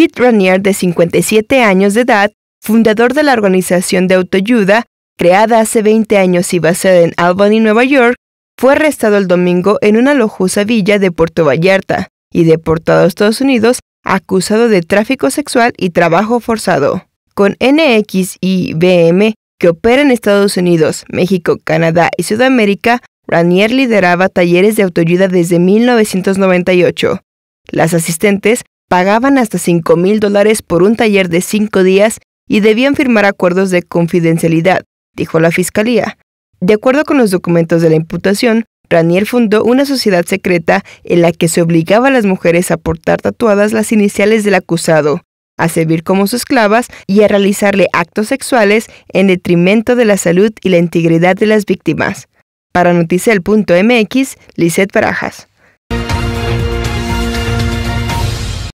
Pete Ranier, de 57 años de edad, fundador de la organización de autoayuda, creada hace 20 años y basada en Albany, Nueva York, fue arrestado el domingo en una lujosa villa de Puerto Vallarta y deportado a Estados Unidos acusado de tráfico sexual y trabajo forzado. Con NX y BM, que opera en Estados Unidos, México, Canadá y Sudamérica, Ranier lideraba talleres de autoayuda desde 1998. Las asistentes pagaban hasta 5 mil dólares por un taller de cinco días y debían firmar acuerdos de confidencialidad, dijo la fiscalía. De acuerdo con los documentos de la imputación, Ranier fundó una sociedad secreta en la que se obligaba a las mujeres a portar tatuadas las iniciales del acusado, a servir como sus esclavas y a realizarle actos sexuales en detrimento de la salud y la integridad de las víctimas. Para Noticel.mx, Lisette Barajas.